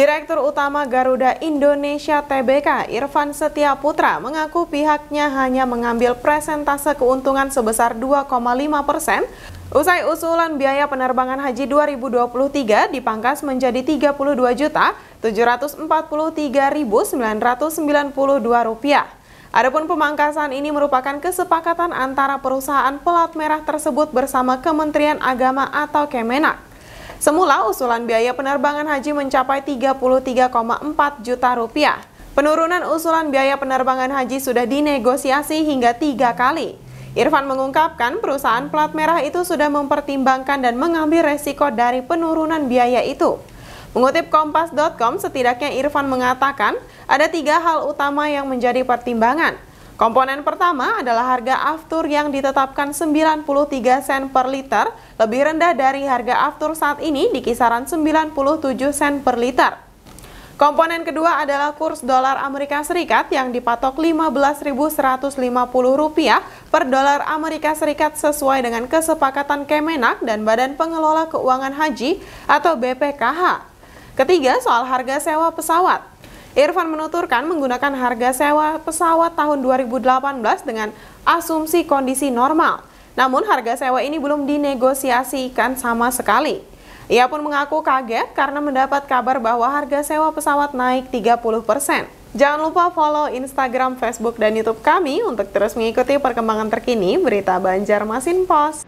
Direktur Utama Garuda Indonesia TBK Irfan Setia Putra mengaku pihaknya hanya mengambil presentase keuntungan sebesar 2,5 persen Usai usulan biaya penerbangan haji 2023 dipangkas menjadi Rp32.743.992. rupiah. Adapun pemangkasan ini merupakan kesepakatan antara perusahaan pelat merah tersebut bersama Kementerian Agama atau Kemenak. Semula usulan biaya penerbangan haji mencapai 33,4 juta rupiah. Penurunan usulan biaya penerbangan haji sudah dinegosiasi hingga tiga kali. Irfan mengungkapkan perusahaan plat merah itu sudah mempertimbangkan dan mengambil resiko dari penurunan biaya itu. Mengutip Kompas.com, setidaknya Irfan mengatakan ada tiga hal utama yang menjadi pertimbangan – Komponen pertama adalah harga aftur yang ditetapkan 93 sen per liter, lebih rendah dari harga aftur saat ini di kisaran 97 sen per liter. Komponen kedua adalah kurs dolar Amerika Serikat yang dipatok Rp15.150 per dolar Amerika Serikat sesuai dengan kesepakatan Kemenak dan Badan Pengelola Keuangan Haji atau BPKH. Ketiga, soal harga sewa pesawat. Irfan menuturkan menggunakan harga sewa pesawat tahun 2018 dengan asumsi kondisi normal. Namun harga sewa ini belum dinegosiasikan sama sekali. Ia pun mengaku kaget karena mendapat kabar bahwa harga sewa pesawat naik 30%. Jangan lupa follow Instagram, Facebook, dan Youtube kami untuk terus mengikuti perkembangan terkini berita Banjarmasin Pos.